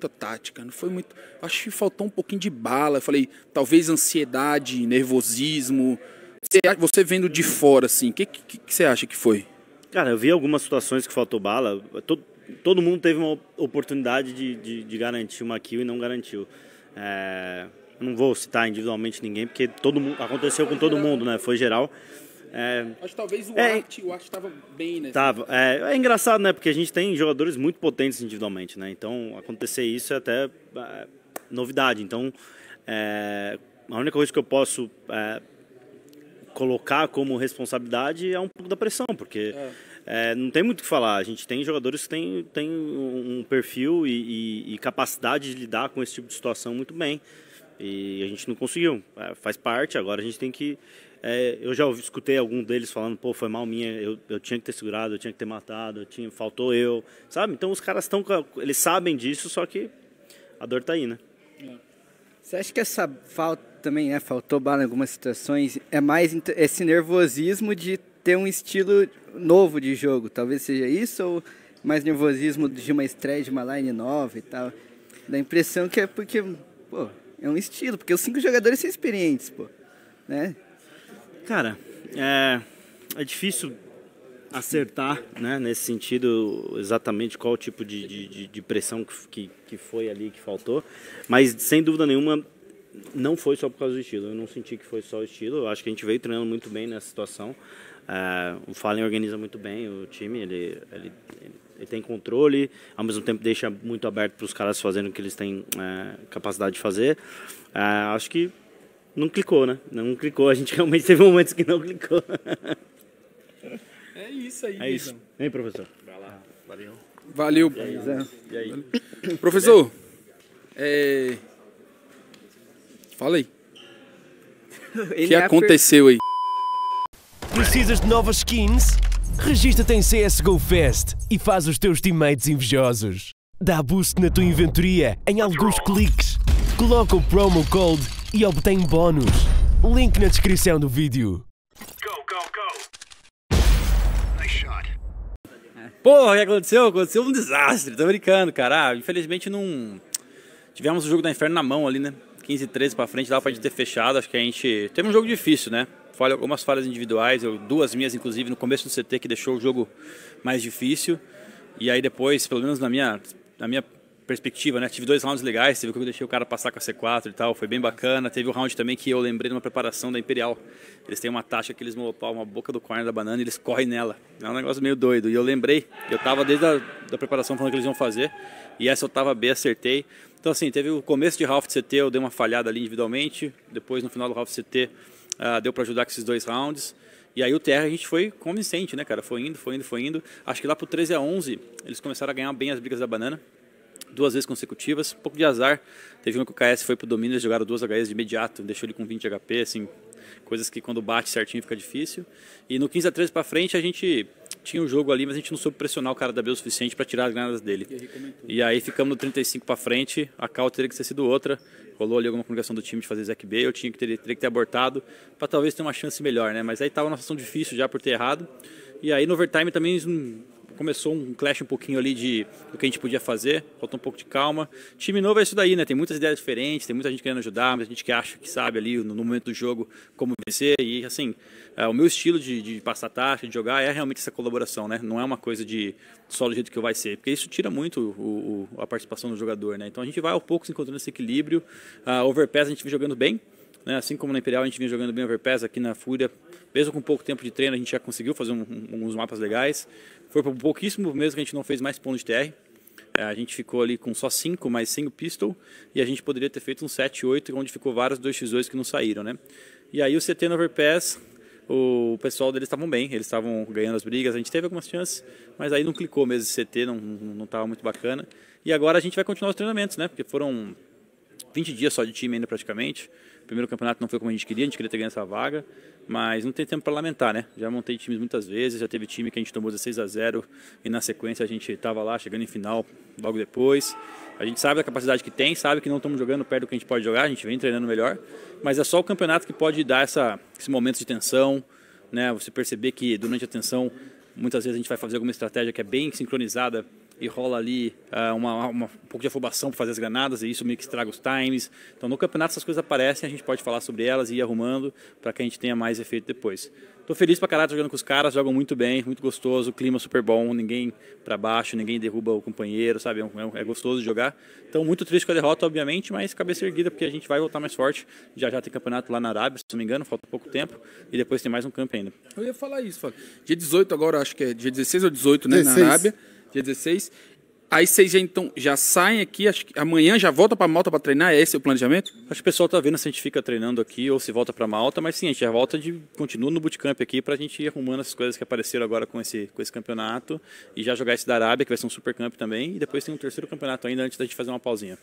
muita tática, não foi muito. Acho que faltou um pouquinho de bala. Eu falei, talvez ansiedade, nervosismo. Você vendo de fora, assim, o que, que, que, você acha que foi? Cara, eu vi algumas situações que faltou bala. Todo, todo mundo teve uma oportunidade de, de, de garantir uma kill e não garantiu. É, não vou citar individualmente ninguém, porque todo mundo, aconteceu com todo mundo, né? Foi geral. É, acho que talvez o é, Arte, o Arte estava bem, né? Tava, é, é, engraçado, né? Porque a gente tem jogadores muito potentes individualmente, né? Então, acontecer isso é até é, novidade. Então, é, a única coisa que eu posso é, colocar como responsabilidade é um pouco da pressão, porque é. não tem muito o que falar. A gente tem jogadores que têm, um perfil e, e, e capacidade de lidar com esse tipo de situação muito bem. E a gente não conseguiu. faz parte, agora a gente tem que é, eu já escutei algum deles falando, pô, foi mal minha, eu, eu tinha que ter segurado, eu tinha que ter matado, eu tinha, faltou eu, sabe? Então os caras estão, eles sabem disso, só que a dor tá aí, né? É. Você acha que essa falta também é, faltou bala em algumas situações, é mais esse nervosismo de ter um estilo novo de jogo, talvez seja isso, ou mais nervosismo de uma estreia de uma line nova e tal? Dá a impressão que é porque, pô, é um estilo, porque os cinco jogadores são experientes, pô, né? Cara, é, é difícil acertar né, nesse sentido exatamente qual tipo de, de, de pressão que, que foi ali que faltou, mas sem dúvida nenhuma não foi só por causa do estilo. Eu não senti que foi só o estilo. Eu acho que a gente veio treinando muito bem nessa situação. É, o Fallen organiza muito bem o time, ele, ele, ele, tem controle, ao mesmo tempo deixa muito aberto para os caras fazendo o que eles têm é, capacidade de fazer. É, acho que não clicou, né? Não clicou. A gente realmente teve momentos que não clicou. é isso aí, É isso. Vem, professor. Vai lá. Valeu. Valeu. E aí? E aí? Professor, é... fala aí. O que é aconteceu aí? Precisas de novas skins? Registra-te em CSGO Fest e faz os teus teammates invejosos. Dá boost na tua inventoria em alguns cliques. Coloca o promo code e obtém bónus. Link na descrição do vídeo. Go, go, go! Nice shot. Porra, o que aconteceu? Aconteceu um desastre, tô brincando, cara. Ah, infelizmente não. Tivemos o jogo da Inferno na mão ali, né? 15 e 13 pra frente, dava pra gente ter fechado. Acho que a gente. Teve um jogo difícil, né? Falha, algumas falhas individuais, eu, duas minhas inclusive, no começo do CT, que deixou o jogo mais difícil. E aí depois, pelo menos na minha, na minha perspectiva, né? Tive dois rounds legais, teve que eu deixei o cara passar com a C4 e tal, foi bem bacana. Teve o um round também que eu lembrei de uma preparação da Imperial. Eles têm uma taxa que eles molopam uma boca do corner da banana e eles correm nela. É um negócio meio doido. E eu lembrei, eu tava desde a da preparação falando que eles iam fazer, e essa eu tava bem, acertei. Então assim, teve o começo de half CT, eu dei uma falhada ali individualmente, depois no final do half CT uh, ah, deu para ajudar com esses dois rounds. E aí o TR a gente foi convincente, né, cara? Foi indo, foi indo, foi indo. Acho que lá pro 13 a 11 eles começaram a ganhar bem as brigas da banana duas vezes consecutivas. Um pouco de azar. Teve uma que o KS foi pro domínio, eles jogaram duas HS de imediato, deixou ele com 20 HP, assim, coisas que quando bate certinho fica difícil. E no 15 a 13 para frente a gente tinha o um jogo ali, mas a gente não soube pressionar o cara da B o suficiente para tirar as granadas dele. E aí ficamos no 35 para frente, a call teria que ter sido outra. Rolou ali alguma comunicação do time de fazer Zac B, eu tinha que ter, teria que ter abortado para talvez ter uma chance melhor, né? Mas aí tava uma situação difícil já por ter errado. E aí no overtime também começou um clash um pouquinho ali de do que a gente podia fazer, faltou um pouco de calma. Time novo é isso daí, né? Tem muitas ideias diferentes, tem muita gente querendo ajudar, muita gente que acha que sabe ali no, no momento do jogo como vencer. E assim, é, o meu estilo de, de passar taxa, de jogar, é realmente essa colaboração, né? Não é uma coisa de só do jeito que vai ser, porque isso tira muito o, o, a participação do jogador, né? Então a gente vai ao pouco encontrando esse equilíbrio. A Overpass a gente vem jogando bem. Né? Assim como na Imperial a gente vinha jogando bem overpass aqui na Fúria, mesmo com pouco tempo de treino a gente já conseguiu fazer um, alguns mapas legais. Foi por pouquíssimo mesmo que a gente não fez mais pão de TR. É, a gente ficou ali com só 5, sem o pistol, e a gente poderia ter feito um 7, 8, onde ficou vários 2x2 que não saíram, né? E aí o CT no overpass, o pessoal deles estavam bem, eles estavam ganhando as brigas, a gente teve algumas chances, mas aí não clicou mesmo esse CT, não estava muito bacana. E agora a gente vai continuar os treinamentos, né? Porque foram 20 dias só de time ainda praticamente. O primeiro campeonato não foi como a gente queria, a gente queria ter ganho essa vaga, mas não tem tempo para lamentar, né? Já montei times muitas vezes, já teve time que a gente tomou 16 a 0 e na sequência a gente estava lá chegando em final logo depois. A gente sabe a capacidade que tem, sabe que não estamos jogando perto do que a gente pode jogar, a gente vem treinando melhor, mas é só o campeonato que pode dar essa, esse momento de tensão, né? Você perceber que durante a tensão muitas vezes a gente vai fazer alguma estratégia que é bem sincronizada e rola ali uh, uma, uma, um pouco de afobação para fazer as granadas, e isso meio que estraga os times. Então, no campeonato, essas coisas aparecem, a gente pode falar sobre elas e ir arrumando para que a gente tenha mais efeito depois. estou feliz para caralho jogando com os caras, jogam muito bem, muito gostoso, clima super bom, ninguém para baixo, ninguém derruba o companheiro, sabe? É, é, é, gostoso de jogar. Então, muito triste com a derrota, obviamente, mas cabeça erguida, porque a gente vai voltar mais forte. Já já tem campeonato lá na Arábia, se não me engano, falta pouco tempo, e depois tem mais um campo ainda. Eu ia falar isso, Fábio. Dia 18 agora, acho que é dia 16 ou 18, né, 16. na Arábia. Dia 16. Aí vocês já, então, já saem aqui, acho que amanhã já volta para Malta para treinar, é esse o planejamento? Acho que o pessoal está vendo se a gente fica treinando aqui ou se volta para Malta, mas sim, a gente já volta de continua no bootcamp aqui para a gente ir arrumando as coisas que apareceram agora com esse, com esse campeonato e já jogar esse da Arábia, que vai ser um super camp também, e depois tem um terceiro campeonato ainda antes da gente fazer uma pausinha.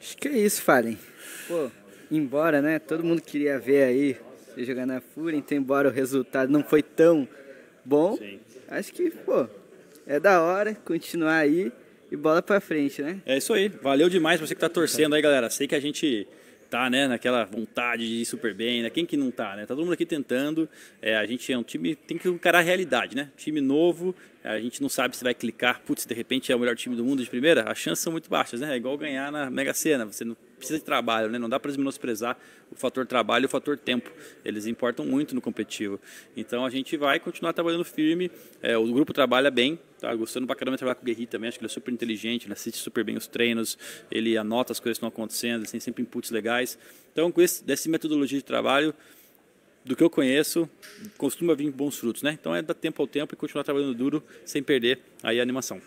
Acho que é isso, Fallen. Pô, embora, né? Todo mundo queria ver aí você jogar na Fúria, então embora o resultado não foi tão bom. Sim. Acho que, pô, é da hora continuar aí e bola pra frente, né? É isso aí. Valeu demais pra você que tá torcendo aí, galera. Sei que a gente tá, né, naquela vontade de ir super bem, né? Quem que não tá, né? Tá todo mundo aqui tentando. É, a gente é um time, tem que encarar a realidade, né? Time novo, a gente não sabe se vai clicar, putz, de repente é o melhor time do mundo de primeira. As chances são muito baixas, né? É igual ganhar na Mega Sena, você não precisa de trabalho, né? Não dá para menosprezar o fator trabalho e o fator tempo. Eles importam muito no competitivo. Então a gente vai continuar trabalhando firme. É, o grupo trabalha bem, tá? Gostando pra caramba de trabalhar com o Guerri também. Acho que ele é super inteligente, ele assiste super bem os treinos, ele anota as coisas que estão acontecendo, ele tem sempre inputs legais. Então, com esse, dessa metodologia de trabalho, do que eu conheço, costuma vir bons frutos, né? Então é dar tempo ao tempo e continuar trabalhando duro sem perder aí a animação.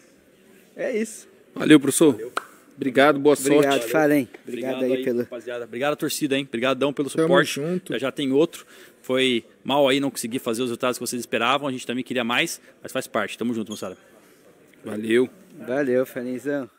É isso. Valeu, professor. Valeu. Obrigado, boa sorte. Obrigado, Farem. Obrigado, Obrigado aí, aí pelo... Rapaziada. Obrigado à torcida, hein? Obrigadão pelo Tamo suporte. Junto. Já, já tem outro. Foi mal aí não conseguir fazer os resultados que vocês esperavam. A gente também queria mais, mas faz parte. Tamo junto, moçada. Valeu. Valeu, Falenzão.